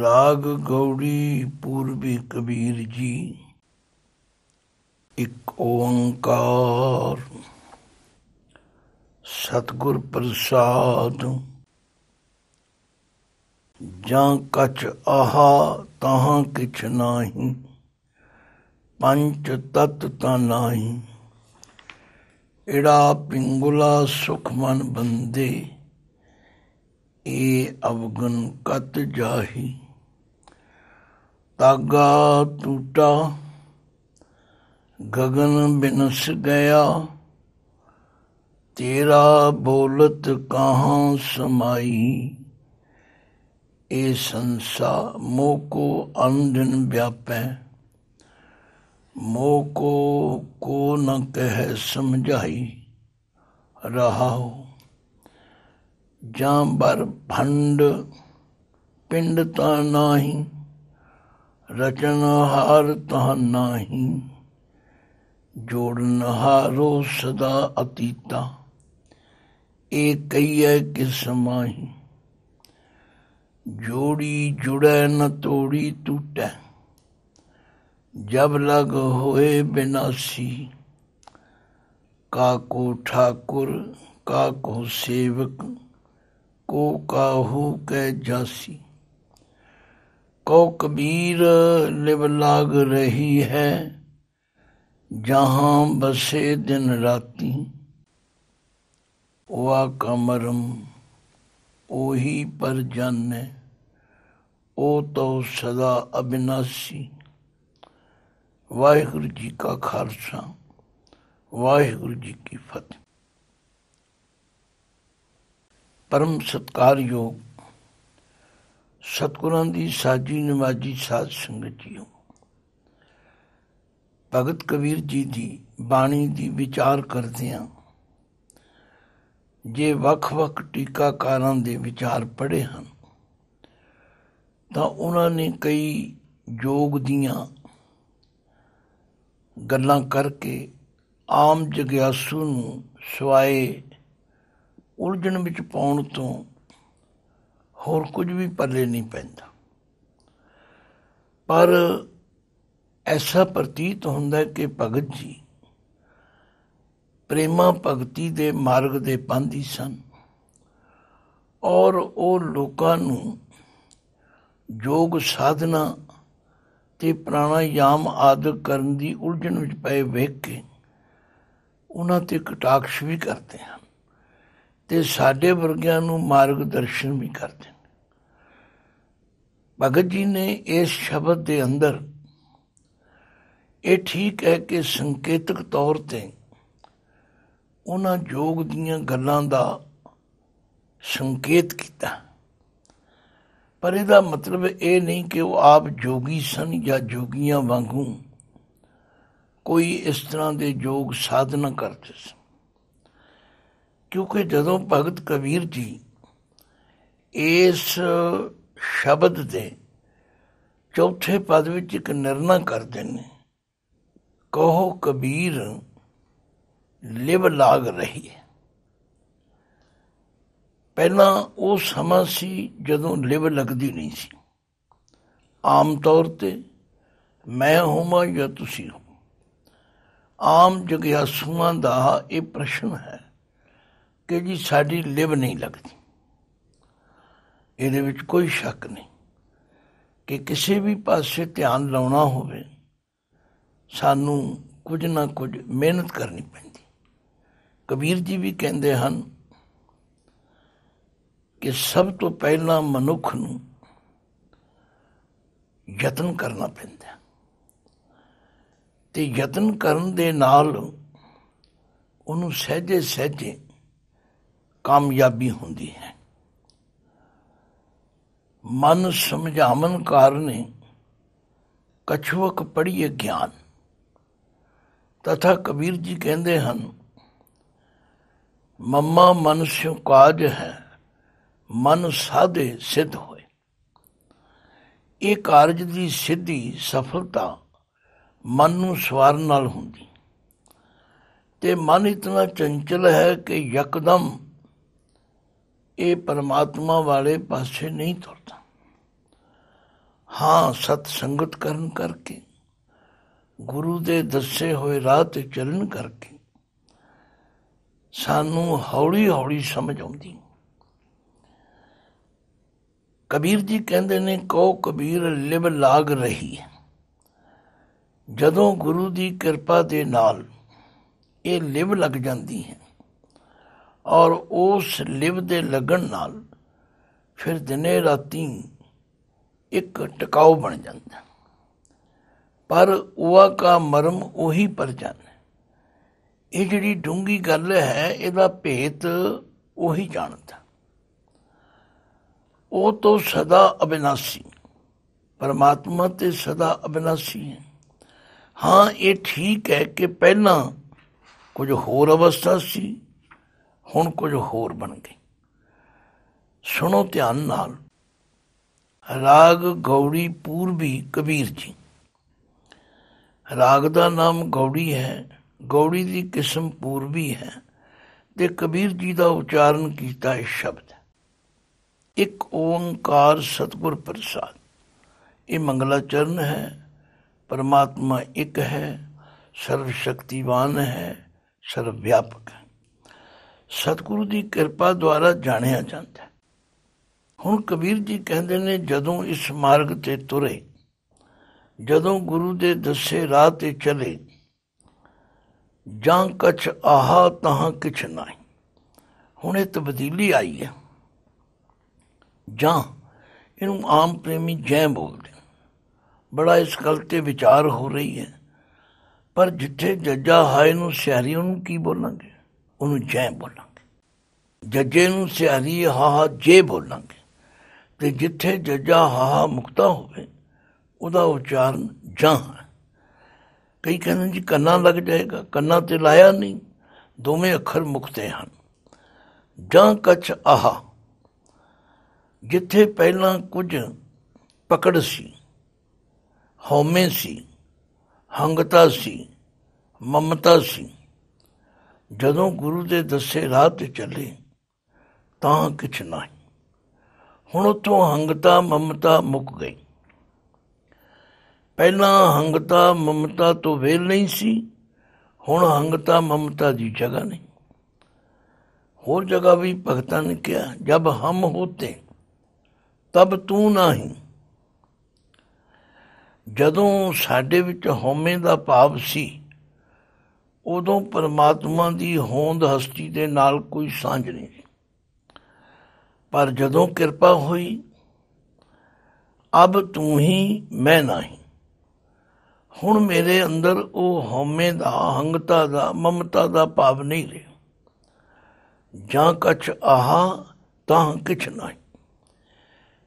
ਰਾਗ ਗੌੜੀ ਪੂਰਬੀ ਕਬੀਰ ਜੀ ਇੱਕ ਓੰਕਾਰ ਸਤਗੁਰ ਪ੍ਰਸਾਦ ਜਾਂ ਕਚ ਆਹਾ ਤਾਹਾਂ ਕਿਛ ਨਾਹੀ ਪੰਜ ਤਤ ਤਾਂ ਨਾਹੀ ਇਹੜਾ ਪਿੰਗੁਲਾ ਸੁਖਮਨ ਬੰਦੇ ਇਹ ਅਵਗਨ ਕਤ ਜਾਹੀ ਤਾਗਾ ਟੂਟਾ ਗगन ਬਿਨਸ ਗਿਆ ਤੇਰਾ ਬੋਲਤ ਕਹਾਂ ਸਮਾਈ ਇਹ ਸੰਸਾ ਮੋਕੋ ਕੋ ਅੰਧਨ ਵਿਆਪੈ ਮੋ ਕੋ ਕੋ ਨ ਕਹਿ ਸਮਝਾਈ ਰਹਾ ਹੋ ਜਾਂ ਬਰ ਭੰਡ ਪਿੰਡ ਤਾਂ ਨਾਹੀ ਰਚਨਹਾਰ ਤਾਂ ਜੋੜਨ ਹਾਰੋ ਸਦਾ ਅਤੀਤਾ ਇਹ ਕਈਏ ਕਿਸਮਾਹੀ ਜੋੜੀ ਜੁੜੈ ਨ ਤੋੜੀ ਟੁੱਟੈ जब लग होए बिनासी काको ठाकुर काको सेवक को काहू कै जासी कौ कबीर लिव लाग रही है जहाँ बसे दिन राती वा कमरम ओही पर जाने ओ तो सदा अविनाशी ਵਾਹਿਗੁਰੂ ਜੀ ਕਾ ਖਾਲਸਾ ਵਾਹਿਗੁਰੂ ਜੀ ਕੀ ਫਤਿਹ ਪਰਮ ਸਤਕਾਰਯੋਗ ਸਤਗੁਰਾਂ ਦੀ ਸਾਜੀ ਨਮਾਜੀ ਸਾਧ ਸੰਗਤ ਜੀਓ ਭਗਤ ਕਬੀਰ ਜੀ ਦੀ ਬਾਣੀ ਦੀ ਵਿਚਾਰ ਕਰਦੇ ਆ ਜੇ ਵੱਖ-ਵੱਖ ਟੀਕਾਕਾਰਾਂ ਦੇ ਵਿਚਾਰ ਪੜੇ ਹਨ ਤਾਂ ਉਹਨਾਂ ਨੇ ਕਈ ਯੋਗ ਦੀਆਂ ਗੱਲਾਂ ਕਰਕੇ ਆਮ ਜਗਿਆਸੂ ਨੂੰ ਸਵਾਏ ਉਲਝਣ ਵਿੱਚ ਪਾਉਣ ਤੋਂ ਹੋਰ ਕੁਝ ਵੀ ਪੱਲੇ ਨਹੀਂ ਪੈਂਦਾ ਪਰ ਐਸਾ ਪ੍ਰਤੀਤ ਹੁੰਦਾ ਕਿ ਭਗਤ ਜੀ ਪ੍ਰੇਮਾ ਭਗਤੀ ਦੇ ਮਾਰਗ ਦੇ ਪੰਧੀ ਸਨ ਔਰ ਉਹ ਲੋਕਾਂ ਨੂੰ ਜੋਗ ਸਾਧਨਾ ਤੇ ਪ੍ਰਾਣਾਯਾਮ ਆਦਿ ਕਰਨ ਦੀ ਉਲਝਣ ਵਿੱਚ ਪਏ ਵੇਖ ਕੇ ਉਹਨਾਂ ਤੇ ਕਟਾਕਸ਼ ਵੀ ਕਰਦੇ ਹਨ ਤੇ ਸਾਡੇ ਵਰਗਿਆਂ ਨੂੰ ਮਾਰਗਦਰਸ਼ਨ ਵੀ ਕਰਦੇ ਨੇ ਭਗਤ ਜੀ ਨੇ ਇਸ ਸ਼ਬਦ ਦੇ ਅੰਦਰ ਇਹ ਠੀਕ ਹੈ ਕਿ ਸੰਕੇਤਕ ਤੌਰ ਤੇ ਉਹਨਾਂ ਜੋਗ ਦੀਆਂ ਗੱਲਾਂ ਦਾ ਸੰਕੇਤ ਕੀਤਾ ਪਰ ਇਹਦਾ ਮਤਲਬ ਇਹ ਨਹੀਂ ਕਿ ਉਹ ਆਪ ਜੋਗੀ ਸਨ ਜਾਂ ਜੋਗੀਆਂ ਵਾਂਗੂ ਕੋਈ ਇਸ ਤਰ੍ਹਾਂ ਦੇ ਜੋਗ ਸਾਧਨਾ ਕਰਦੇ ਸਨ ਕਿਉਂਕਿ ਜਦੋਂ ਭਗਤ ਕਬੀਰ ਜੀ ਇਸ ਸ਼ਬਦ ਦੇ ਚੌਥੇ ਪਦ ਵਿੱਚ ਇੱਕ ਨਿਰਣਾ ਕਰਦੇ ਨੇ ਕਹੋ ਕਬੀਰ ਲਿਵ ਲਾਗ ਰਹੀ ਹੈ ਪਹਿਲਾਂ ਉਹ ਸਮਾਂ ਸੀ ਜਦੋਂ ਲਿਵ ਲੱਗਦੀ ਨਹੀਂ ਸੀ ਆਮ ਤੌਰ ਤੇ ਮੈਂ ਹੋਵਾਂ ਜਾਂ ਤੁਸੀਂ ਹੋ ਆਮ ਜਗਿਆਸੂਆਂ ਦਾ ਇਹ ਪ੍ਰਸ਼ਨ ਹੈ ਕਿ ਜੀ ਸਾਡੀ ਲਿਵ ਨਹੀਂ ਲੱਗਦੀ ਇਹਦੇ ਵਿੱਚ ਕੋਈ ਸ਼ੱਕ ਨਹੀਂ ਕਿ ਕਿਸੇ ਵੀ ਪਾਸੇ ਧਿਆਨ ਲਾਉਣਾ ਹੋਵੇ ਸਾਨੂੰ ਕੁਝ ਨਾ ਕੁਝ ਮਿਹਨਤ ਕਰਨੀ ਪੈਂਦੀ ਕਬੀਰ ਜੀ ਵੀ ਕਹਿੰਦੇ ਹਨ ਕਿ ਸਭ ਤੋਂ ਪਹਿਲਾਂ ਮਨੁੱਖ ਨੂੰ ਯਤਨ ਕਰਨਾ ਪੈਂਦਾ ਤੇ ਯਤਨ ਕਰਨ ਦੇ ਨਾਲ ਉਹਨੂੰ ਸਹਜੇ ਸਹਜੇ ਕਾਮਯਾਬੀ ਹੁੰਦੀ ਹੈ ਮਨ ਸਮਝਾਵਨ ਕਰਨੇ ਕਛੂਕ ਪੜੀਏ ਗਿਆਨ ਤਥਾ ਕਬੀਰ ਜੀ ਕਹਿੰਦੇ ਹਨ ਮੰਮਾ ਮਨ ਕਾਜ ਹੈ ਮਨ ਸਾਧੇ ਸਿੱਧ ਹੋਏ ਇਹ ਕਾਰਜ ਦੀ ਸਿੱਧੀ ਸਫਲਤਾ ਮਨ ਨੂੰ ਸਵਾਰ ਨਾਲ ਹੁੰਦੀ ਤੇ ਮਨ ਇਤਨਾ ਚੰਚਲ ਹੈ ਕਿ ਯਕਦਮ ਇਹ ਪਰਮਾਤਮਾ ਵਾਲੇ ਪਾਸੇ ਨਹੀਂ ਤੁਰਦਾ ਹਾਂ ਸਤ ਸੰਗਤ ਕਰਨ ਕਰਕੇ ਗੁਰੂ ਦੇ ਦੱਸੇ ਹੋਏ ਰਾਹ ਤੇ ਚੱਲਣ ਕਰਕੇ ਸਾਨੂੰ ਹੌਲੀ ਹੌਲੀ ਸਮਝ ਆਉਂਦੀ ਕਬੀਰ ਜੀ ਕਹਿੰਦੇ ਨੇ ਕੋ ਕਬੀਰ ਲਿਬ ਲਾਗ ਰਹੀ ਜਦੋਂ ਗੁਰੂ ਦੀ ਕਿਰਪਾ ਦੇ ਨਾਲ ਇਹ ਲਿਬ ਲੱਗ ਜਾਂਦੀ ਹੈ ਔਰ ਉਸ ਲਿਬ ਦੇ ਲੱਗਣ ਨਾਲ ਫਿਰ ਦਿਨੇ ਰਾਤੀ ਇੱਕ ਟਿਕਾਉ ਬਣ ਜਾਂਦਾ ਪਰ ਉਹ ਕਾ ਮਰਮ ਉਹੀ ਪਰ ਜਾਣ ਇਹ ਜਿਹੜੀ ਡੂੰਗੀ ਗੱਲ ਹੈ ਇਹਦਾ ਭੇਤ ਉਹੀ ਜਾਣਦਾ ਉਹ ਤੋਂ ਸਦਾ ਅਬਿਨਾਸੀ ਪਰਮਾਤਮਾ ਤੇ ਸਦਾ ਅਬਿਨਾਸੀ ਹੈ ਹਾਂ ਇਹ ਠੀਕ ਹੈ ਕਿ ਪਹਿਲਾਂ ਕੁਝ ਹੋਰ ਅਵਸਥਾ ਸੀ ਹੁਣ ਕੁਝ ਹੋਰ ਬਣ ਗਈ ਸੁਣੋ ਧਿਆਨ ਨਾਲ ਰਾਗ ਗੌੜੀ ਪੂਰਬੀ ਕਬੀਰ ਜੀ ਰਾਗ ਦਾ ਨਾਮ ਗੌੜੀ ਹੈ ਗੌੜੀ ਦੀ ਕਿਸਮ ਪੂਰਬੀ ਹੈ ਤੇ ਕਬੀਰ ਜੀ ਦਾ ਉਚਾਰਨ ਕੀਤਾ ਇਹ ਸ਼ਬਦ ਇੱਕ ਓੰਕਾਰ ਸਤਗੁਰ ਪ੍ਰਸਾਦ ਇਹ ਮੰਗਲਾ ਚਰਨ ਹੈ ਪਰਮਾਤਮਾ ਇੱਕ ਹੈ ਸਰਵ ਸ਼ਕਤੀਵਾਨ ਹੈ ਸਰਵ ਵਿਆਪਕ ਹੈ ਸਤਗੁਰੂ ਦੀ ਕਿਰਪਾ ਦੁਆਰਾ ਜਾਣਿਆ ਜਾਂਦਾ ਹੁਣ ਕਬੀਰ ਜੀ ਕਹਿੰਦੇ ਨੇ ਜਦੋਂ ਇਸ ਮਾਰਗ ਤੇ ਤੁਰੇ ਜਦੋਂ ਗੁਰੂ ਦੇ ਦੱਸੇ ਰਾਹ ਤੇ ਚਲੇ ਜਾਂ ਕਛ ਆਹਾ ਤਹਾਂ ਕਿਛ ਨਹੀਂ ਹੁਣ ਇਹ ਤਬਦੀਲੀ ਆਈ ਹੈ ਜਾਂ ਇਹਨੂੰ ਆਮ ਪ੍ਰੇਮੀ ਜੈ ਬੋਲਦੇ ਬੜਾ ਇਸ ਗੱਲ ਤੇ ਵਿਚਾਰ ਹੋ ਰਹੀ ਹੈ ਪਰ ਜਿੱਥੇ ਜੱਜਾ ਹਾਏ ਨੂੰ ਸਿਆਰੀ ਉਹਨੂੰ ਕੀ ਬੋਲਾਂਗੇ ਉਹਨੂੰ ਜੈ ਬੋਲਾਂਗੇ ਜੱਜੇ ਨੂੰ ਸਿਆਰੀ ਹਾ ਜੇ ਬੋਲਾਂਗੇ ਤੇ ਜਿੱਥੇ ਜੱਜਾ ਹਾ ਮੁਕਤਾ ਹੋਵੇ ਉਹਦਾ ਉਚਾਰਨ ਜਾਂ ਕਈ ਕਹਿੰਦੇ ਜੀ ਕੰਨਾਂ ਲੱਗ ਜਾਏਗਾ ਕੰਨਾਂ ਤੇ ਲਾਇਆ ਨਹੀਂ ਦੋਵੇਂ ਅੱਖਰ ਮੁਕਤੇ ਹਨ ਜਾਂ ਕਛ ਆਹਾ ਜਿੱਥੇ ਪਹਿਲਾਂ ਕੁਝ ਪਕੜ ਸੀ ਹਉਮੈ ਸੀ ਹੰਗਤਾ ਸੀ ਮਮਤਾ ਸੀ ਜਦੋਂ ਗੁਰੂ ਦੇ ਦੱਸੇ ਰਾਹ ਤੇ ਚੱਲੇ ਤਾਂ ਕਿਛ ਨਹੀਂ ਹੁਣ ਉਤੋਂ ਹੰਗਤਾ ਮਮਤਾ ਮੁੱਕ ਗਈ ਪਹਿਲਾਂ ਹੰਗਤਾ ਮਮਤਾ ਤੋਂ ਵੇਲ ਨਹੀਂ ਸੀ ਹੁਣ ਹੰਗਤਾ ਮਮਤਾ ਦੀ ਜਗ੍ਹਾ ਨਹੀਂ ਹੋਰ ਜਗ੍ਹਾ ਵੀ ਭਗਤਾਂ ਨੇ ਕਿਹਾ ਜਦ ਹਮ ਹੋਤੇ ਤਬ ਤੂੰ ਨਹੀਂ ਜਦੋਂ ਸਾਡੇ ਵਿੱਚ ਹਉਮੈ ਦਾ ਭਾਵ ਸੀ ਉਦੋਂ ਪਰਮਾਤਮਾ ਦੀ ਹੋਂਦ ਹਸਤੀ ਦੇ ਨਾਲ ਕੋਈ ਸਾਂਝ ਨਹੀਂ ਪਰ ਜਦੋਂ ਕਿਰਪਾ ਹੋਈ ਅਬ ਤੂੰ ਹੀ ਮੈਂ ਨਹੀਂ ਹੁਣ ਮੇਰੇ ਅੰਦਰ ਉਹ ਹਉਮੈ ਦਾ ਹੰਗਤਾ ਦਾ ਮਮਤਾ ਦਾ ਭਾਵ ਨਹੀਂ ਰਿਹਾ ਜਾਂ ਕਛ ਆਹਾ ਤਾਂ ਕਿਛ ਨਹੀਂ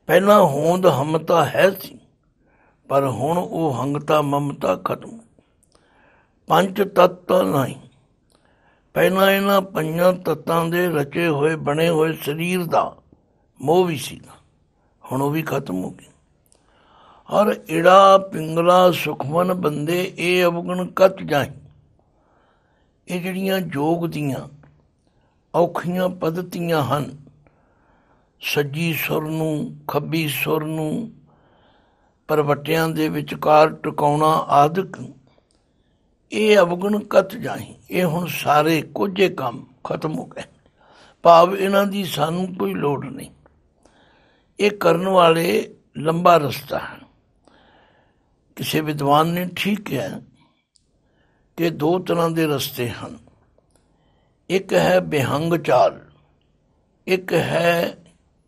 ਪਹਿਲਾਂ ਹੋਂਦ ਹਮਤਾ ਹੈ ਸੀ ਪਰ ਹੁਣ ਉਹ ਹੰਗਤਾ ਮਮਤਾ ਖਤਮ ਪੰਜ ਤੱਤ ਨਹੀਂ ਪਹਿਲਾਂ ਇਹਨਾਂ ਪੰਜਾਂ ਤੱਤਾਂ ਦੇ ਰਚੇ ਹੋਏ ਬਣੇ ਹੋਏ ਸਰੀਰ ਦਾ ਮੋਹ ਵੀ ਸੀ ਹੁਣ ਉਹ ਵੀ ਖਤਮ ਹੋ ਗਿਆ ਔਰ ਇੜਾ ਪਿੰਗਲਾ ਸੁਖਮਨ ਬੰਦੇ ਇਹ ਅਵਗਣ ਕੱਟ ਜਾਏ ਇਹ ਜਿਹੜੀਆਂ ਜੋਗ ਦੀਆਂ ਔਖੀਆਂ ਪਦਤੀਆਂ ਹਨ ਸੱਜੀ ਸੁਰ ਨੂੰ ਖੱਬੀ ਸੁਰ ਨੂੰ ਪਰਵਟਿਆਂ ਦੇ ਵਿਚਕਾਰ ਟਿਕਾਉਣਾ ਆਦਿਕ ਇਹ ਅਵਗੁਣ ਕਤ ਜਾਹੀ ਇਹ ਹੁਣ ਸਾਰੇ ਕੁਝੇ ਕੰਮ ਖਤਮ ਹੋ ਗਏ ਭਾਵ ਇਹਨਾਂ ਦੀ ਸਾਨੂੰ ਕੋਈ ਲੋੜ ਨਹੀਂ ਇਹ ਕਰਨ ਵਾਲੇ ਲੰਬਾ ਰਸਤਾ ਹੈ ਕਿਸੇ ਵਿਦਵਾਨ ਨੇ ਠੀਕ ਕਿਹਾ ਕਿ ਦੋ ਤਰ੍ਹਾਂ ਦੇ ਰਸਤੇ ਹਨ ਇੱਕ ਹੈ ਬਿਹੰਗ ਚਾਲ ਇੱਕ ਹੈ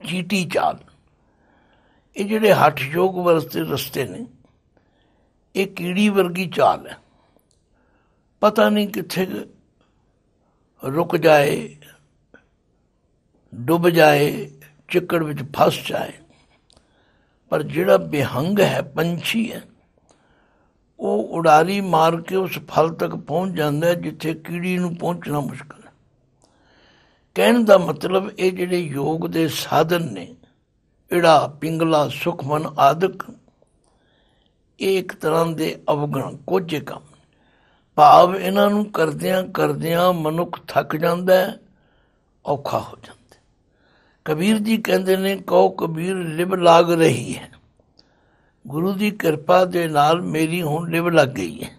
ਚੀਟੀ ਚਾਲ ਇਹ ਜਿਹੜੇ ਹੱਠ ਯੋਗ ਵਰਸਤੇ ਰਸਤੇ ਨੇ ਇਹ ਕੀੜੀ ਵਰਗੀ ਚਾਲ ਹੈ ਪਤਾ ਨਹੀਂ ਕਿੱਥੇ ਰੁਕ ਜਾਏ ਡੁੱਬ ਜਾਏ ਚਿੱਕੜ ਵਿੱਚ ਫਸ ਜਾਏ ਪਰ ਜਿਹੜਾ ਬਿਹੰਗ ਹੈ ਪੰਛੀ ਹੈ ਉਹ ਉਡਾਰੀ ਮਾਰ ਕੇ ਉਸ ਫਲ ਤੱਕ ਪਹੁੰਚ ਜਾਂਦਾ ਜਿੱਥੇ ਕੀੜੀ ਨੂੰ ਪਹੁੰਚਣਾ ਮੁਸ਼ਕਲ ਕਹਿਣ ਦਾ ਮਤਲਬ ਇਹ ਜਿਹੜੇ ਯੋਗ ਦੇ ਸਾਧਨ ਨੇ ਇਹੜਾ ਪਿੰਗਲਾ ਸੁਖਮਨ ਆਦਿਕ ਇੱਕ ਤਰ੍ਹਾਂ ਦੇ ਅਵਗਣ ਕੁਝ ਕੰਮ ਭਾਵ ਇਹਨਾਂ ਨੂੰ ਕਰਦਿਆਂ ਕਰਦਿਆਂ ਮਨੁੱਖ ਥੱਕ ਜਾਂਦਾ ਹੈ ਔਖਾ ਹੋ ਜਾਂਦਾ ਕਬੀਰ ਜੀ ਕਹਿੰਦੇ ਨੇ ਕਉ ਕਬੀਰ ਲਿਬ ਲਾਗ ਰਹੀ ਹੈ ਗੁਰੂ ਦੀ ਕਿਰਪਾ ਦੇ ਨਾਲ ਮੇਰੀ ਹੁਣ ਲਿਬ ਲੱਗ ਗਈ ਹੈ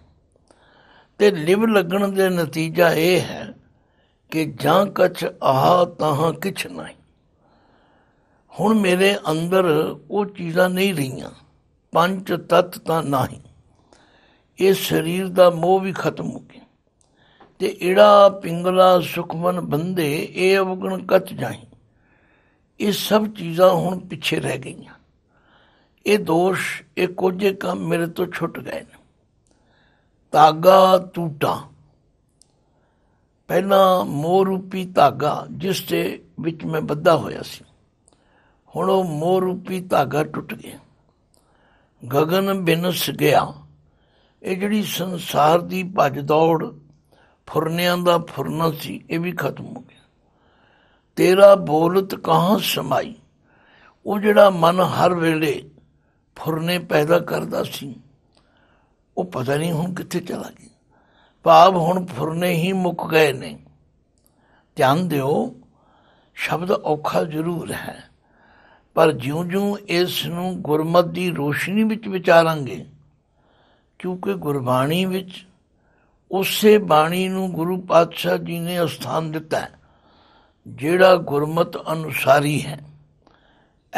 ਤੇ ਲਿਬ ਲੱਗਣ ਦੇ ਨਤੀਜਾ ਇਹ ਹੈ ਕਿ ਜਾਂ ਕਛ ਆਹ ਤਾਂ ਕਿਛ ਨਹੀਂ ਹੁਣ ਮੇਰੇ ਅੰਦਰ ਉਹ ਚੀਜ਼ਾਂ ਨਹੀਂ ਰਹੀਆਂ ਪੰਜ ਤਤ ਤਾਂ ਨਹੀਂ ਇਹ ਸਰੀਰ ਦਾ ਮੋਹ ਵੀ ਖਤਮ ਹੋ ਗਿਆ ਤੇ ਇਹੜਾ ਪਿੰਗਲਾ ਸੁਖਮਨ ਬੰਦੇ ਇਹ ਅਵਗਣ ਕਤ ਜਾਈ ਇਹ ਸਭ ਚੀਜ਼ਾਂ ਹੁਣ ਪਿੱਛੇ ਰਹਿ ਗਈਆਂ ਇਹ ਦੋਸ਼ ਇਹ ਕੋਝੇ ਕੰਮ ਮੇਰੇ ਤੋਂ ਛੁੱਟ ਗਏ ਨੇ ਤਾਗਾ ਟੂਟਾ ਪਹਿਲਾਂ ਮੋਹ ਰੂਪੀ ਧਾਗਾ ਜਿਸ ਤੇ ਵਿੱਚ ਮੈਂ ਬੱਧਾ ਹੋਇਆ ਸੀ ਹੁਣ ਉਹ ਮੋਹ ਰੂਪੀ ਧਾਗਾ ਟੁੱਟ ਗਿਆ ਗगन ਬਿਨਸ ਗਿਆ ਇਹ ਜਿਹੜੀ ਸੰਸਾਰ ਦੀ ਭੱਜ ਦੌੜ ਫੁਰਨਿਆਂ ਦਾ ਫੁਰਨਾ ਸੀ ਇਹ ਵੀ ਖਤਮ ਹੋ ਗਿਆ ਤੇਰਾ ਬੋਲਤ ਕਹਾਂ ਸਮਾਈ ਉਹ ਜਿਹੜਾ ਮਨ ਹਰ ਵੇਲੇ ਫੁਰਨੇ ਪੈਦਾ ਕਰਦਾ ਸੀ ਉਹ ਪਤਾ ਨਹੀਂ ਹੁਣ ਕਿੱਥੇ ਚਲਾ ਗਿਆ ਭਾਵ ਹੁਣ ਫੁਰਨੇ ਹੀ ਮੁੱਕ ਗਏ ਨੇ ਧਿਆਨ ਦਿਓ ਸ਼ਬਦ ਔਖਾ ਜ਼ਰੂਰ ਹੈ ਪਰ ਜਿਉਂ-ਜਿਉਂ ਇਸ ਨੂੰ ਗੁਰਮਤ ਦੀ ਰੋਸ਼ਨੀ ਵਿੱਚ ਵਿਚਾਰਾਂਗੇ ਕਿਉਂਕਿ ਗੁਰਬਾਣੀ ਵਿੱਚ ਉਸੇ ਬਾਣੀ ਨੂੰ ਗੁਰੂ ਪਾਤਸ਼ਾਹ ਜੀ ਨੇ ਅਸਥਾਨ ਦਿੱਤਾ ਹੈ ਜਿਹੜਾ ਗੁਰਮਤ ਅਨੁਸਾਰੀ ਹੈ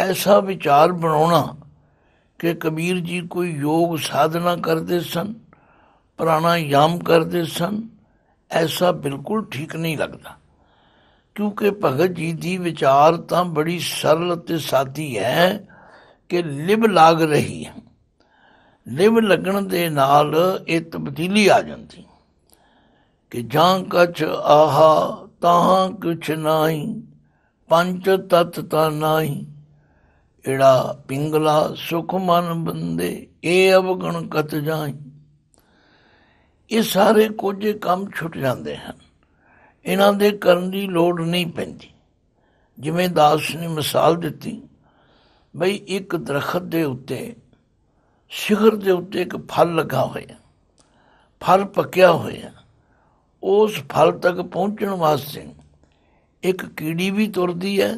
ਐਸਾ ਵਿਚਾਰ ਬਣਾਉਣਾ ਕਿ ਕਬੀਰ ਜੀ ਕੋਈ ਯੋਗ ਸਾਧਨਾ ਕਰਦੇ ਸਨ ਪ੍ਰਾਣਾਯਾਮ ਕਰਦੇ ਸਨ ਐਸਾ ਬਿਲਕੁਲ ਠੀਕ ਨਹੀਂ ਲੱਗਦਾ ਕਿਉਂਕਿ ਭਗਤ ਜੀ ਦੀ ਵਿਚਾਰ ਤਾਂ ਬੜੀ ਸਰਲ ਤੇ ਸਾਦੀ ਹੈ ਕਿ ਲਿਬ ਲੱਗ ਰਹੀ ਹੈ ਲਿਬ ਲੱਗਣ ਦੇ ਨਾਲ ਇਹ ਤਬਦੀਲੀ ਆ ਜਾਂਦੀ ਕਿ ਜਾਂ ਕਛ ਆਹਾ ਤਾਂ ਕੁਛ ਨਹੀਂ ਪੰਜ ਤਤ ਤਾਂ ਨਹੀਂ ਏੜਾ ਪਿੰਗਲਾ ਸੁਖ ਮਨ ਬੰਦੇ ਇਹ ਅਵਗਣ ਕਤ ਜਾਈ ਇਹ ਸਾਰੇ ਕੁਝ ਕੰਮ ਛੁੱਟ ਜਾਂਦੇ ਹਨ ਇਹਨਾਂ ਦੇ ਕਰਨ ਦੀ ਲੋੜ ਨਹੀਂ ਪੈਂਦੀ ਜਿਵੇਂ ਦਾਸ ਨੇ ਮਿਸਾਲ ਦਿੱਤੀ ਬਈ ਇੱਕ ਦਰਖਤ ਦੇ ਉੱਤੇ ਸ਼ਿਖਰ ਦੇ ਉੱਤੇ ਇੱਕ ਫਲ ਲੱਗਾ ਹੋਇਆ ਫਲ ਪੱਕਿਆ ਹੋਇਆ ਉਸ ਫਲ ਤੱਕ ਪਹੁੰਚਣ ਵਾਸਤੇ ਇੱਕ ਕੀੜੀ ਵੀ ਤੁਰਦੀ ਹੈ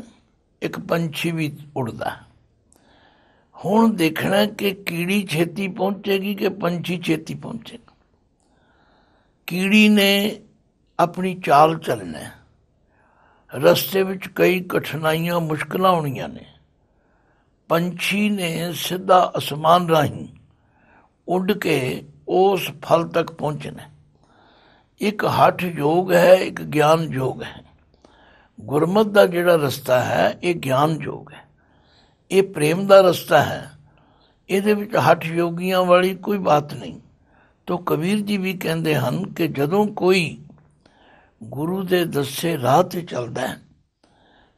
ਇੱਕ ਪੰਛੀ ਵੀ ਉੱਡਦਾ ਹੁਣ ਦੇਖਣਾ ਕਿ ਕੀੜੀ ਛੇਤੀ ਪਹੁੰਚੇਗੀ ਕਿ ਪੰਛੀ ਛੇਤੀ ਪਹੁੰਚੇਗਾ ਕੀੜੀ ਨੇ ਆਪਣੀ ਚਾਲ ਚੱਲਣਾ ਰਸਤੇ ਵਿੱਚ ਕਈ ਕਠਿਨਾਈਆਂ ਮੁਸ਼ਕਲਾਂ ਆਉਣੀਆਂ ਨੇ ਪੰਛੀ ਨੇ ਸਿੱਧਾ ਅਸਮਾਨ ਰਾਹੀਂ ਉੱਡ ਕੇ ਉਸ ਫਲ ਤੱਕ ਪਹੁੰਚਣਾ ਇੱਕ ਹੱਠ ਯੋਗ ਹੈ ਇੱਕ ਗਿਆਨ ਯੋਗ ਹੈ ਗੁਰਮਤ ਦਾ ਜਿਹੜਾ ਰਸਤਾ ਹੈ ਇਹ ਗਿਆਨ ਯੋਗ ਹੈ ਇਹ ਪ੍ਰੇਮ ਦਾ ਰਸਤਾ ਹੈ ਇਹਦੇ ਵਿੱਚ ਹੱਠ ਯੋਗੀਆਂ ਵਾਲੀ ਕੋਈ ਬਾਤ ਨਹੀਂ ਤੋ ਕਬੀਰ ਜੀ ਵੀ ਕਹਿੰਦੇ ਹਨ ਕਿ ਜਦੋਂ ਕੋਈ ਗੁਰੂ ਦੇ ਦੱਸੇ ਰਾਹ ਤੇ ਚੱਲਦਾ ਹੈ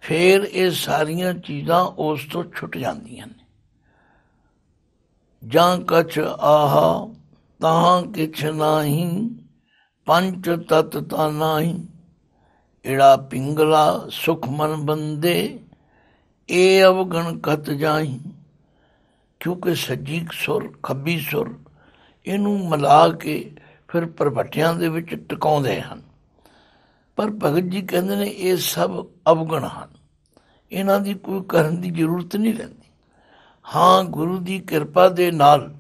ਫਿਰ ਇਹ ਸਾਰੀਆਂ ਚੀਜ਼ਾਂ ਉਸ ਤੋਂ ਛੁੱਟ ਜਾਂਦੀਆਂ ਨੇ ਜਾਂ ਕਛ ਆਹਾ ਤਾਂ ਕਿਛ ਨਾਹੀ ਪੰਜ ਤਤ ਤਾਂ ਨਾਹੀ ਇੜਾ ਪਿੰਗਲਾ ਸੁਖ ਮਨ ਬੰਦੇ ਇਹ ਅਵਗਣ ਕਤ ਜਾਹੀ ਕਿਉਂਕਿ ਸੱਜੀ ਸੁਰ ਖੱਬੀ ਸੁਰ ਇਹਨੂੰ ਮਿਲਾ ਕੇ ਫਿਰ ਪਰਵਟਿਆਂ ਦੇ ਵਿੱਚ ਟਿਕਾਉਂਦੇ ਹਨ ਪਰ ਭਗਤ ਜੀ ਕਹਿੰਦੇ ਨੇ ਇਹ ਸਭ ਅਵਗਣ ਹਨ ਇਹਨਾਂ ਦੀ ਕੋਈ ਕਰਨ ਦੀ ਜ਼ਰੂਰਤ ਨਹੀਂ ਰਹਿੰਦੀ ਹਾਂ ਗੁਰੂ ਦੀ ਕਿਰਪਾ ਦੇ ਨਾਲ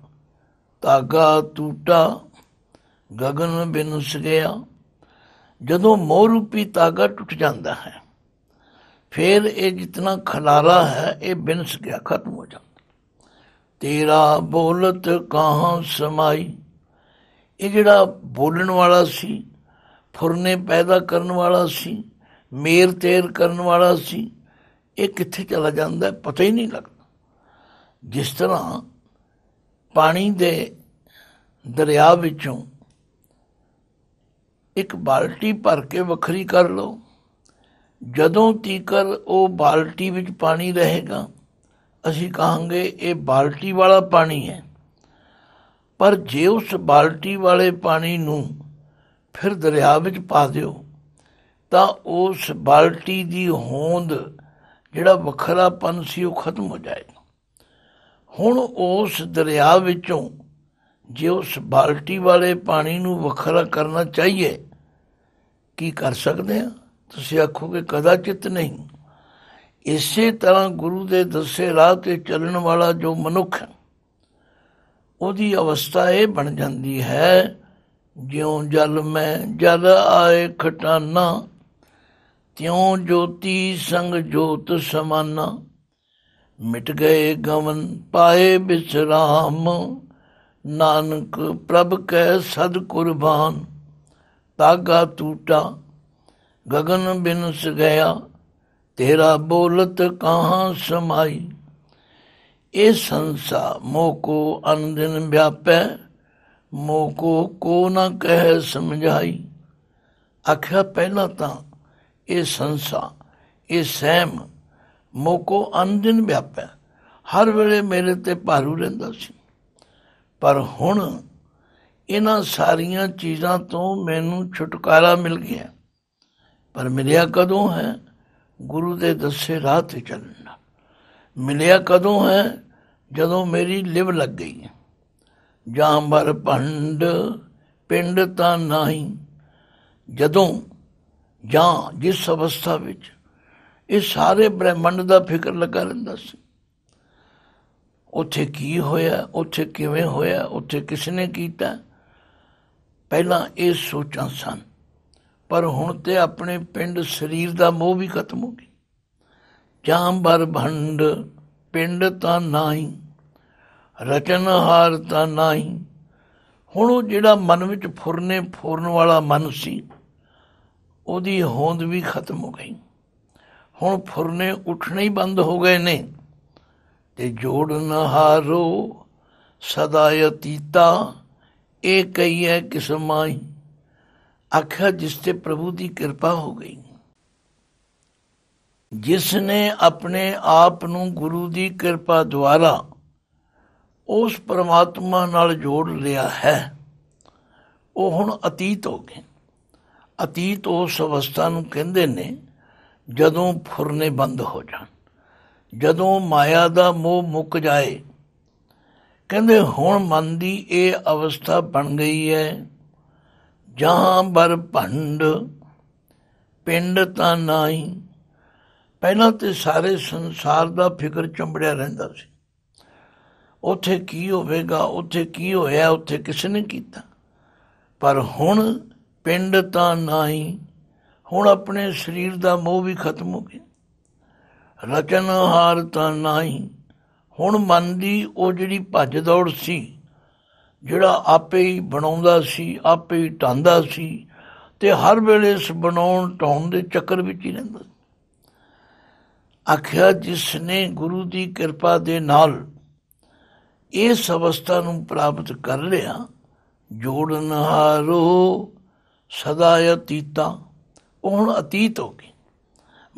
ਤਾਗਾ ਟੂਟਾ ਗगन ਬਿਨਸ ਗਿਆ ਜਦੋਂ ਮੋਹ ਰੂਪੀ ਤਾਗਾ ਟੁੱਟ ਜਾਂਦਾ ਹੈ ਫਿਰ ਇਹ ਜਿਤਨਾ ਖਲਾਰਾ ਹੈ ਇਹ ਬਿਨਸ ਗਿਆ ਖਤਮ ਹੋ ਜਾਂਦਾ ਤੇਰਾ ਬੋਲਤ ਕਹਾਂ ਸਮਾਈ ਇਹ ਜਿਹੜਾ ਬੋਲਣ ਵਾਲਾ ਸੀ ਫੁਰਨੇ ਪੈਦਾ ਕਰਨ ਵਾਲਾ ਸੀ ਮੇਰ ਤੇਰ ਕਰਨ ਵਾਲਾ ਸੀ ਇਹ ਕਿੱਥੇ ਚਲਾ ਜਾਂਦਾ ਪਤਾ ਹੀ ਨਹੀਂ ਲੱਗਦਾ ਜਿਸ ਤਰ੍ਹਾਂ ਪਾਣੀ ਦੇ ਦਰਿਆ ਵਿੱਚੋਂ ਇੱਕ ਬਾਲਟੀ ਭਰ ਕੇ ਵੱਖਰੀ ਕਰ ਲਓ ਜਦੋਂ ਤੀਕਰ ਉਹ ਬਾਲਟੀ ਵਿੱਚ ਪਾਣੀ ਰਹੇਗਾ ਅਸੀਂ ਕਹਾਂਗੇ ਇਹ ਬਾਲਟੀ ਵਾਲਾ ਪਾਣੀ ਹੈ ਪਰ ਜੇ ਉਸ ਬਾਲਟੀ ਵਾਲੇ ਪਾਣੀ ਨੂੰ ਫਿਰ ਦਰਿਆ ਵਿੱਚ ਪਾ ਦਿਓ ਤਾਂ ਉਸ ਬਾਲਟੀ ਦੀ ਹੋਂਦ ਜਿਹੜਾ ਵੱਖਰਾਪਨ ਸੀ ਉਹ ਖਤਮ ਹੋ ਜਾਏਗਾ ਹੁਣ ਉਸ ਦਰਿਆ ਵਿੱਚੋਂ ਜੇ ਉਸ ਬਾਲਟੀ ਵਾਲੇ ਪਾਣੀ ਨੂੰ ਵੱਖਰਾ ਕਰਨਾ ਚਾਹੀਏ ਕੀ ਕਰ ਸਕਦੇ ਆ ਤੁਸੀਂ ਆਖੋਗੇ ਕਦਾਚਿਤ ਨਹੀਂ ਇਸੇ ਤਰ੍ਹਾਂ ਗੁਰੂ ਦੇ ਦੱਸੇ ਰਾਹ ਤੇ ਚੱਲਣ ਵਾਲਾ ਜੋ ਮਨੁੱਖ ਉਹਦੀ ਅਵਸਥਾ ਇਹ ਬਣ ਜਾਂਦੀ ਹੈ ਜਿਉਂ ਜਲ ਮੈਂ ਜਦ ਆਏ ਖਟਾਨਾ ਤਿਉਂ ਜੋਤੀ ਸੰਗ ਜੋਤ ਸਮਾਨਾ ਮਿਟ ਗਏ ਗਵਨ ਪਾਏ ਬਿਸਰਾਮ ਨਾਨਕ ਪ੍ਰਭ ਕੈ ਸਦ ਕੁਰਬਾਨ ਤਾਗਾ ਟੂਟਾ ਗगन ਬਿਨਸ ਗਿਆ ਤੇਰਾ ਬੋਲਤ ਕਹਾਂ ਸਮਾਈ ਇਹ ਸੰਸਾ ਮੋਕੋ ਕੋ ਅਨਦਿਨ ਵਿਆਪੈ ਮੋਹ ਕੋ ਕੋ ਨਾ ਕਹਿ ਸਮਝਾਈ ਆਖਿਆ ਪਹਿਲਾਂ ਤਾਂ ਇਹ ਸੰਸਾ ਇਹ ਸਹਿਮ ਮੋਕੋ ਕੋ ਅਨਦਿਨ ਵਿਆਪੈ ਹਰ ਵੇਲੇ ਮੇਰੇ ਤੇ ਭਾਰੂ ਰਹਿੰਦਾ ਸੀ ਪਰ ਹੁਣ ਇਹਨਾਂ ਸਾਰੀਆਂ ਚੀਜ਼ਾਂ ਤੋਂ ਮੈਨੂੰ ਛੁਟਕਾਰਾ ਮਿਲ ਗਿਆ ਪਰ ਮਿਲਿਆ ਕਦੋਂ ਹੈ ਗੁਰੂ ਦੇ ਦੱਸੇ ਰਾਹ ਤੇ ਚੱਲਣਾ ਮਿਲਿਆ ਕਦੋਂ ਹੈ ਜਦੋਂ ਮੇਰੀ ਲਿਵ ਲੱਗ ਗਈ ਜਾਂਬਰ ਭੰਡ ਪਿੰਡ ਤਾਂ ਨਹੀਂ ਜਦੋਂ ਜਾਂ ਜਿਸ ਅਵਸਥਾ ਵਿੱਚ ਇਹ ਸਾਰੇ ਬ੍ਰਹਿਮੰਡ ਦਾ ਫਿਕਰ ਲੱਗਾ ਰਹਿੰਦਾ ਸੀ ਉੱਥੇ ਕੀ ਹੋਇਆ ਉੱਥੇ ਕਿਵੇਂ ਹੋਇਆ ਉੱਥੇ ਕਿਸ ਨੇ ਕੀਤਾ ਪਹਿਲਾਂ ਇਹ ਸੋਚਾਂ ਸਨ ਪਰ ਹੁਣ ਤੇ ਆਪਣੇ ਪਿੰਡ ਸਰੀਰ ਦਾ ਮੋਹ ਵੀ ਖਤਮ ਹੋ ਗਿਆ ਜਾਂਬਰ ਭੰਡ ਪਿੰਡ ਤਾਂ ਨਹੀਂ ਰਚਨ ਹਾਰ ਤਾਂ ਨਹੀਂ ਹੁਣ ਉਹ ਜਿਹੜਾ ਮਨ ਵਿੱਚ ਫੁਰਨੇ ਫੁਰਨ ਵਾਲਾ ਮਨ ਸੀ ਉਹਦੀ ਹੋਂਦ ਵੀ ਖਤਮ ਹੋ ਗਈ ਹੁਣ ਫੁਰਨੇ ਉੱਠਣੇ ਹੀ ਬੰਦ ਹੋ ਗਏ ਨੇ ਤੇ ਜੋੜਨ ਹਾਰੋ ਸਦਾ ਇਹ ਕਈ ਹੈ ਕਿਸਮਾਈ ਆਖਿਆ ਜਿਸ ਤੇ ਪ੍ਰਭੂ ਦੀ ਕਿਰਪਾ ਹੋ ਗਈ ਜਿਸ ਨੇ ਆਪਣੇ ਆਪ ਨੂੰ ਗੁਰੂ ਦੀ ਕਿਰਪਾ ਦੁਆਰਾ ਉਸ ਪਰਮਾਤਮਾ ਨਾਲ ਜੋੜ ਲਿਆ ਹੈ ਉਹ ਹੁਣ ਅਤੀਤ ਹੋ ਗਏ ਅਤੀਤ ਉਸ ਅਵਸਥਾ ਨੂੰ ਕਹਿੰਦੇ ਨੇ ਜਦੋਂ ਫੁਰਨੇ ਬੰਦ ਹੋ ਜਾਣ ਜਦੋਂ ਮਾਇਆ ਦਾ ਮੋਹ ਮੁੱਕ ਜਾਏ ਕਹਿੰਦੇ ਹੁਣ ਮਨ ਦੀ ਇਹ ਅਵਸਥਾ ਬਣ ਗਈ ਹੈ ਜਹਾਂ ਬਰ ਭੰਡ ਪਿੰਡ ਤਾਂ ਨਹੀਂ ਪਹਿਲਾਂ ਤੇ ਸਾਰੇ ਸੰਸਾਰ ਦਾ ਫਿਕਰ ਚੰਬੜਿਆ ਰਹਿੰਦਾ ਸੀ ਉੱਥੇ ਕੀ ਹੋਵੇਗਾ ਉੱਥੇ ਕੀ ਹੋਇਆ ਉੱਥੇ ਕਿਸ ਨੇ ਕੀਤਾ ਪਰ ਹੁਣ ਪਿੰਡ ਤਾਂ ਨਹੀਂ ਹੁਣ ਆਪਣੇ ਸਰੀਰ ਦਾ ਮੋਹ ਵੀ ਖਤਮ ਹੋ ਗਿਆ ਰਚਨਹਾਰ ਤਾਂ ਨਹੀਂ ਹੁਣ ਮਨ ਦੀ ਉਹ ਜਿਹੜੀ ਭੱਜ ਦੌੜ ਸੀ ਜਿਹੜਾ ਆਪੇ ਹੀ ਬਣਾਉਂਦਾ ਸੀ ਆਪੇ ਹੀ ਢਾਂਦਾ ਸੀ ਤੇ ਹਰ ਵੇਲੇ ਇਸ ਬਣਾਉਣ ਢਾਉਣ ਦੇ ਚੱਕਰ ਵਿੱਚ ਹੀ ਰਹਿੰਦਾ ਆਖਿਆ ਜਿਸ ਨੇ ਗੁਰੂ ਦੀ ਕਿਰਪਾ ਦੇ ਨਾਲ ਇਸ ਅਵਸਥਾ ਨੂੰ ਪ੍ਰਾਪਤ ਕਰ ਲਿਆ ਜੋੜਨ ਹਾਰੋ ਸਦਾ ਅਤੀਤਾ ਉਹ ਹੁਣ ਅਤੀਤ ਹੋ ਗਈ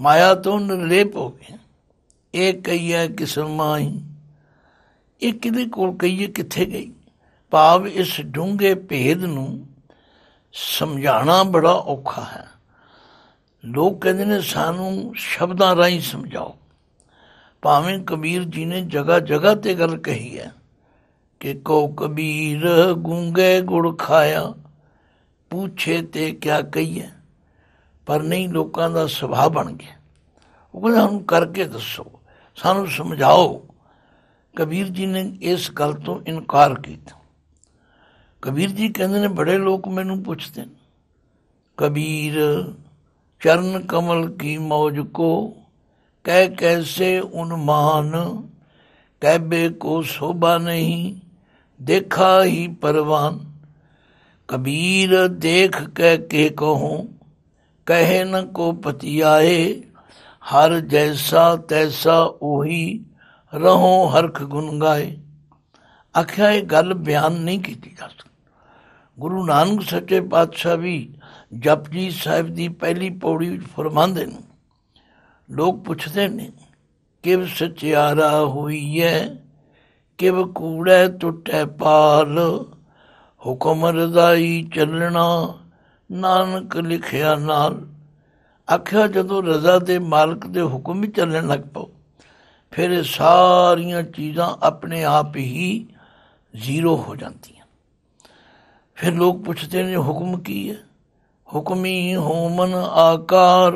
ਮਾਇਆ ਤੋਂ ਨਿਰਲੇਪ ਹੋ ਗਏ ਇਹ ਕਈਆ ਕਿਸਮਾਂ ਹੀ ਇਹ ਕਿਹਦੇ ਕੋਲ ਕਈਏ ਕਿੱਥੇ ਗਈ ਭਾਵ ਇਸ ਡੂੰਘੇ ਭੇਦ ਨੂੰ ਸਮਝਾਣਾ ਬੜਾ ਔਖਾ ਹੈ ਲੋਕ ਕਹਿੰਦੇ ਨੇ ਸਾਨੂੰ ਸ਼ਬਦਾਂ ਰਾਹੀਂ ਸਮਝਾਓ ਭਾਵੇਂ ਕਬੀਰ ਜੀ ਨੇ ਜਗਾ ਜਗਾ ਤੇ ਗੱਲ ਕਹੀ ਹੈ ਕਿ ਕੋ ਕਬੀਰ ਗੁੰਗੇ ਗੁੜ ਖਾਇਆ ਪੁੱਛੇ ਤੇ ਕਿਆ ਕਹੀਏ ਪਰ ਨਹੀਂ ਲੋਕਾਂ ਦਾ ਸੁਭਾਅ ਬਣ ਗਿਆ ਉਹ ਕਹਿੰਦਾ ਸਾਨੂੰ ਕਰਕੇ ਦੱਸੋ ਸਾਨੂੰ ਸਮਝਾਓ ਕਬੀਰ ਜੀ ਨੇ ਇਸ ਗੱਲ ਤੋਂ ਇਨਕਾਰ ਕੀਤਾ ਕਬੀਰ ਜੀ ਕਹਿੰਦੇ ਨੇ ਬੜੇ ਲੋਕ ਮੈਨੂੰ ਪੁੱਛਦੇ ਨੇ ਕਬੀਰ ਚਰਨ ਕਮਲ ਕੀ ਮੌਜ ਕੋ ਕਹਿ ਕੈਸੇ ਉਨ ਮਾਨ ਕਹਿਬੇ ਕੋ ਸੋਭਾ ਨਹੀਂ ਦੇਖਾ ਹੀ ਪਰਵਾਨ ਕਬੀਰ ਦੇਖ ਕੇ ਕੇ ਕਹੂੰ ਕਹੇ ਨ ਕੋ ਪਤੀ ਆਏ ਹਰ ਜੈਸਾ ਤੈਸਾ ਉਹੀ ਰਹੋ ਹਰਖ ਗੁਣ ਗਾਏ ਆਖਿਆ ਇਹ ਗੱਲ ਬਿਆਨ ਨਹੀਂ ਕੀਤੀ ਜਾ ਸਕਦੀ ਗੁਰੂ ਨਾਨਕ ਸੱਚੇ ਪਾਤਸ਼ਾਹ ਵੀ ਜਪਜੀ ਸਾਹਿਬ ਦੀ ਪਹਿਲੀ ਪੌੜੀ ਵਿੱਚ ਫਰਮਾਉਂਦੇ ਨੇ ਲੋਕ ਪੁੱਛਦੇ ਨੇ ਕਿਵ ਸਚਿਆਰਾ ਹੋਈਐ ਕਿਵ ਕੂੜੇ ਟੁੱਟੇ ਪਾਲ ਹੁਕਮ ਰਜ਼ਾਈ ਚੱਲਣਾ ਨਾਨਕ ਲਿਖਿਆ ਨਾਲ ਆਖਿਆ ਜਦੋਂ ਰਜ਼ਾ ਦੇ ਮਾਲਕ ਦੇ ਹੁਕਮ ਹੀ ਚੱਲਣ ਲੱਗ ਪਓ ਫਿਰ ਸਾਰੀਆਂ ਚੀਜ਼ਾਂ ਆਪਣੇ ਆਪ ਹੀ ਜ਼ੀਰੋ ਹੋ ਜਾਂਦੀਆਂ ਫਿਰ ਲੋਕ ਪੁੱਛਦੇ ਨੇ ਹੁਕਮ ਕੀ ਹੈ ਹੁਕਮੀ ਹੋਮਨ ਆਕਾਰ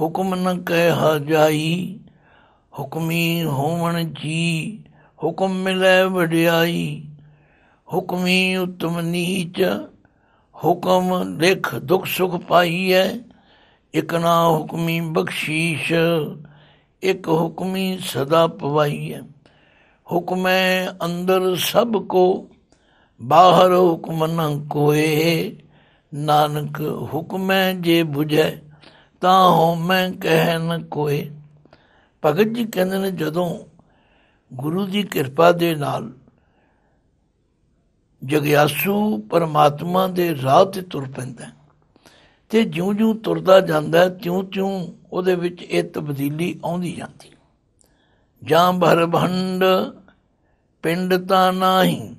ਹੁਕਮ ਨ ਕਹਿਆ ਜਾਈ ਹੁਕਮੀ ਹੋਮਨ ਜੀ ਹੁਕਮ ਮਿਲੇ ਵਡਿਆਈ ਹੁਕਮੀ ਉਤਮ ਨੀਚ ਹੁਕਮ ਦੇਖ ਦੁਖ ਸੁਖ ਪਾਈਐ ਨਾ ਹੁਕਮੀ ਬਖਸ਼ੀਸ਼ ਇਕ ਹੁਕਮੀ ਸਦਾ ਪਵਾਈਐ ਹੁਕਮੈ ਅੰਦਰ ਸਭ ਕੋ ਬਾਹਰ ਹੁਕਮ ਨ ਕੋਏ ਨਾਨਕ ਹੁਕਮੈ ਜੇ 부ਝੈ ਤਾਂ ਮੈਂ ਕਹਿ ਨ ਕੋਏ ਭਗਤ ਜੀ ਕਹਿੰਦੇ ਨੇ ਜਦੋਂ ਗੁਰੂ ਦੀ ਕਿਰਪਾ ਦੇ ਨਾਲ ਜਗਿਆਸੂ ਪਰਮਾਤਮਾ ਦੇ ਰਾਹ ਤੇ ਤੁਰ ਪੈਂਦਾ ਤੇ ਜਿਉਂ-ਜਿਉਂ ਤੁਰਦਾ ਜਾਂਦਾ ਤਿਉਂ-ਤਿਉਂ ਉਹਦੇ ਵਿੱਚ ਇਹ ਤਬਦੀਲੀ ਆਉਂਦੀ ਜਾਂਦੀ ਜਾਂ ਭਰ ਭੰਡ ਪਿੰਡ ਤਾਂ ਨਹੀਂ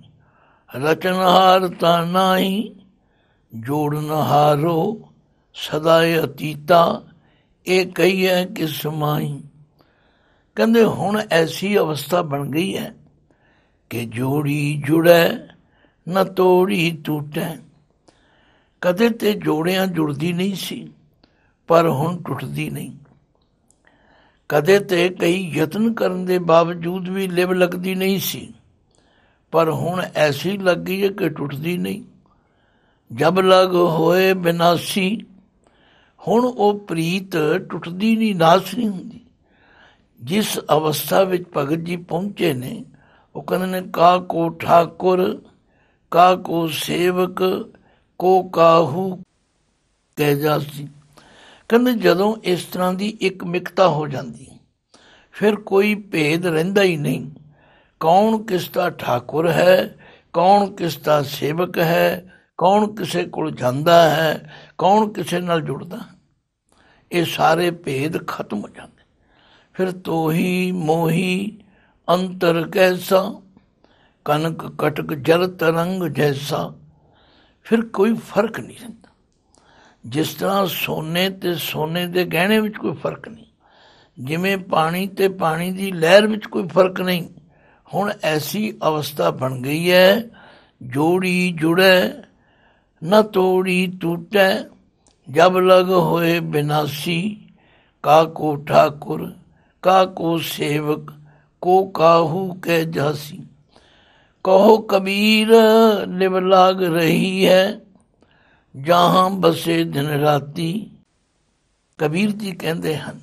ਰਚਨਹਾਰ ਤਾਂ ਜੋੜਨ ਜੋੜਨਹਾਰੋ ਸਦਾ ਅਤੀਤਾ ਇਹ ਕਹੀਏ ਕਿ ਸਮਾਈ ਕਹਿੰਦੇ ਹੁਣ ਐਸੀ ਅਵਸਥਾ ਬਣ ਗਈ ਹੈ ਕਿ ਜੋੜੀ ਜੁੜੇ ਨਾ ਤੋੜੀ ਟੁੱਟੇ ਕਦੇ ਤੇ ਜੋੜਿਆਂ ਜੁੜਦੀ ਨਹੀਂ ਸੀ ਪਰ ਹੁਣ ਟੁੱਟਦੀ ਨਹੀਂ ਕਦੇ ਤੇ ਕਈ ਯਤਨ ਕਰਨ ਦੇ ਬਾਵਜੂਦ ਵੀ ਲਿਵ ਲੱਗਦੀ ਨਹੀਂ ਸੀ ਪਰ ਹੁਣ ਐਸੀ ਲੱਗੀ ਏ ਕਿ ਟੁੱਟਦੀ ਨਹੀਂ ਜਬ ਲਗ ਹੋਏ ਬਿਨਾਸੀ ਹੁਣ ਉਹ ਪ੍ਰੀਤ ਟੁੱਟਦੀ ਨਹੀਂ ਨਾਸ ਨਹੀਂ ਹੁੰਦੀ ਜਿਸ ਅਵਸਥਾ ਵਿੱਚ ਭਗਤ ਜੀ ਪਹੁੰਚੇ ਨੇ ਉਹ ਕਹਿੰਦੇ ਨੇ ਕਾ ਕੋ ਠਾਕੁਰ ਕਾ ਕੋ ਸੇਵਕ ਕੋ ਕਾਹੂ ਕਹਿ ਜਾਸੀ ਕਹਿੰਦੇ ਜਦੋਂ ਇਸ ਤਰ੍ਹਾਂ ਦੀ ਇੱਕ ਮਿਕਤਾ ਹੋ ਜਾਂਦੀ ਫਿਰ ਕੋਈ ਭੇਦ ਰਹਿੰਦਾ ਹੀ ਨਹੀਂ ਕੌਣ ਕਿਸ ਦਾ ਠਾਕੁਰ ਹੈ ਕੌਣ ਕਿਸ ਦਾ ਸੇਵਕ ਹੈ ਕੌਣ ਕਿਸੇ ਕੋਲ ਜਾਂਦਾ ਹੈ ਕੌਣ ਕਿਸੇ ਨਾਲ ਜੁੜਦਾ ਇਹ ਸਾਰੇ ਭੇਦ ਖਤਮ ਹੋ ਜਾਂਦੇ ਫਿਰ ਤੋਹੀ ਮੋਹੀ ਅੰਤਰ ਕੈਸਾ ਕਨਕ ਕਟਕ ਜਲ ਤਰੰਗ ਜੈਸਾ ਫਿਰ ਕੋਈ ਫਰਕ ਨਹੀਂ ਰਹਿੰਦਾ ਜਿਸ ਤਰ੍ਹਾਂ ਸੋਨੇ ਤੇ ਸੋਨੇ ਦੇ ਗਹਿਣੇ ਵਿੱਚ ਕੋਈ ਫਰਕ ਨਹੀਂ ਜਿਵੇਂ ਪਾਣੀ ਤੇ ਪਾਣੀ ਦੀ ਲਹਿਰ ਵਿੱਚ ਕੋਈ ਫਰਕ ਨਹੀਂ ਹੁਣ ਐਸੀ ਅਵਸਥਾ ਬਣ ਗਈ ਹੈ ਜੋੜੀ ਜੁੜੇ ਨਾ ਤੋੜੀ ਟੁੱਟੇ ਜਬ ਲਗ ਹੋਏ ਬਿਨਾਸੀ ਕਾ ਕੋ ਠਾਕੁਰ ਕਾ ਕੋ ਸੇਵਕ ਕੋ ਕਾਹੂ ਕੇ ਜਾਸੀ ਕਹੋ ਕਬੀਰ ਨਿਵ ਲਾਗ ਰਹੀ ਹੈ ਜਹਾਂ ਬਸੇ ਦਿਨ ਰਾਤੀ ਕਬੀਰ ਜੀ ਕਹਿੰਦੇ ਹਨ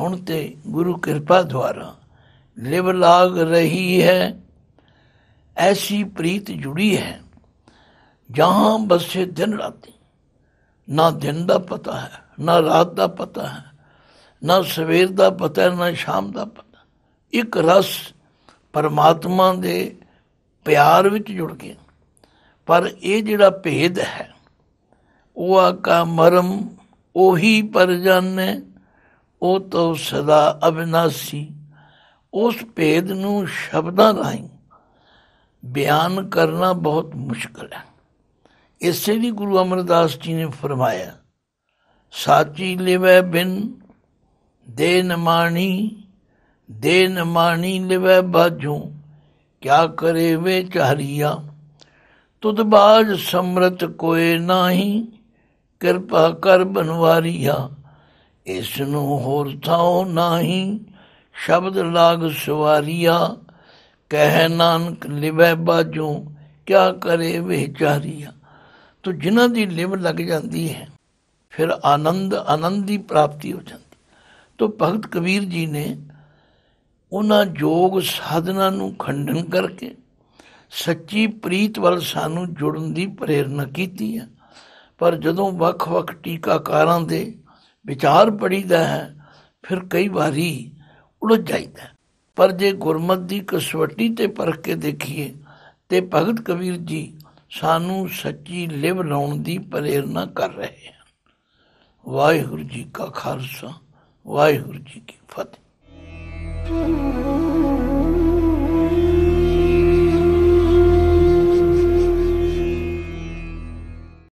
ਹੁਣ ਤੇ ਗੁਰੂ ਕਿਰਪਾ ਦੁਆਰਾ ਲਿਵ ਲਾਗ ਰਹੀ ਹੈ ਐਸੀ ਪ੍ਰੀਤ ਜੁੜੀ ਹੈ ਜਹਾਂ ਬਸੇ ਦਿਨ ਰਾਤੀ ਨਾ ਦਿਨ ਦਾ ਪਤਾ ਹੈ ਨਾ ਰਾਤ ਦਾ ਪਤਾ ਹੈ ਨਾ ਸਵੇਰ ਦਾ ਪਤਾ ਹੈ ਨਾ ਸ਼ਾਮ ਦਾ ਪਤਾ ਇੱਕ ਰਸ ਪਰਮਾਤਮਾ ਦੇ ਪਿਆਰ ਵਿੱਚ ਜੁੜ ਗਿਆ ਪਰ ਇਹ ਜਿਹੜਾ ਭੇਦ ਹੈ ਉਹ ਆਕਾ ਮਰਮ ਉਹੀ ਪਰ ਜਾਣੇ ਉਹ ਤੋ ਸਦਾ ਅਬਨਾਸੀ ਉਸ ਭੇਦ ਨੂੰ ਸ਼ਬਦਾਂ ਰਾਹੀਂ ਬਿਆਨ ਕਰਨਾ ਬਹੁਤ ਮੁਸ਼ਕਲ ਹੈ ਇਸੇ ਲਈ ਗੁਰੂ ਅਮਰਦਾਸ ਜੀ ਨੇ ਫਰਮਾਇਆ ਸਾਚੀ ਲਿਵੈ ਬਿਨ ਦੇ ਨਮਾਣੀ ਦੇ ਨਮਾਣੀ ਲਿਵੈ ਬਾਝੂ ਕਿਆ ਕਰੇ ਵੇ ਚਾਰੀਆ ਤੁਧ ਬਾਜ ਸਮਰਤ ਕੋਏ ਨਾਹੀ ਕਿਰਪਾ ਕਰ ਬਨਵਾਰੀਆ ਇਸ ਨੂੰ ਹੋਰ ਥਾਉ ਨਾਹੀ ਸ਼ਬਦ ਲਾਗ ਸਵਾਰੀਆ ਕਹਿ ਨਾਨਕ ਲਿਵੇ ਬਾਜੂ ਕਿਆ ਕਰੇ ਵਿਚਾਰੀਆ ਤੋ ਜਿਨ੍ਹਾਂ ਦੀ ਲਿਵ ਲੱਗ ਜਾਂਦੀ ਹੈ ਫਿਰ ਆਨੰਦ ਆਨੰਦ ਦੀ ਪ੍ਰਾਪਤੀ ਹੋ ਜਾਂਦੀ ਤੋ ਭਗਤ ਕਬੀਰ ਜੀ ਨੇ ਉਹਨਾਂ ਜੋਗ ਸਾਧਨਾ ਨੂੰ ਖੰਡਨ ਕਰਕੇ ਸੱਚੀ ਪ੍ਰੀਤ ਵੱਲ ਸਾਨੂੰ ਜੁੜਨ ਦੀ ਪ੍ਰੇਰਣਾ ਕੀਤੀ ਹੈ ਪਰ ਜਦੋਂ ਵੱਖ-ਵੱਖ ਟੀਕਾਕਾਰਾਂ ਦੇ ਵਿਚਾਰ ਪੜੀਦਾ ਹੈ ਫਿਰ ਕਈ ਵਾਰੀ ਉਲਝ ਜਾਂਦਾ ਪਰ ਜੇ ਗੁਰਮਤ ਦੀ ਕਸਵੱਟੀ ਤੇ ਪਰਖ ਕੇ ਦੇਖੀਏ ਤੇ ਭਗਤ ਕਬੀਰ ਜੀ ਸਾਨੂੰ ਸੱਚੀ ਲਿਵ ਲਾਉਣ ਦੀ ਪ੍ਰੇਰਣਾ ਕਰ ਰਹੇ ਹਨ ਵਾਹਿਗੁਰੂ ਜੀ ਕਾ ਖਾਲਸਾ ਵਾਹਿਗੁਰੂ ਜੀ ਕੀ ਫਤਿਹ